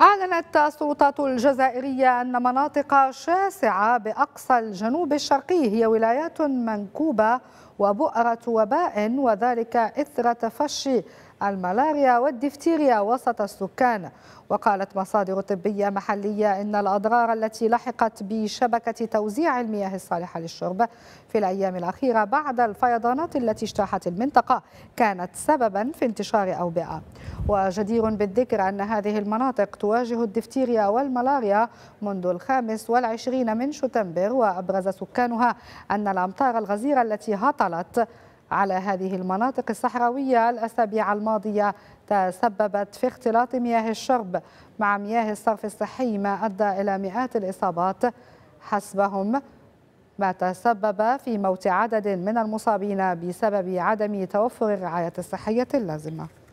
أعلنت السلطات الجزائرية أن مناطق شاسعة بأقصى الجنوب الشرقي هي ولايات منكوبة وبؤرة وباء وذلك إثر تفشي الملاريا والدفتيريا وسط السكان وقالت مصادر طبية محلية إن الأضرار التي لحقت بشبكة توزيع المياه الصالحة للشرب في الأيام الأخيرة بعد الفيضانات التي اجتاحت المنطقة كانت سببا في انتشار أوبئة وجدير بالذكر أن هذه المناطق تواجه الدفتيريا والملاريا منذ الخامس والعشرين من شتنبر وأبرز سكانها أن الأمطار الغزيرة التي هطلت على هذه المناطق الصحراوية الأسابيع الماضية تسببت في اختلاط مياه الشرب مع مياه الصرف الصحي ما أدى إلى مئات الإصابات حسبهم ما تسبب في موت عدد من المصابين بسبب عدم توفر الرعاية الصحية اللازمة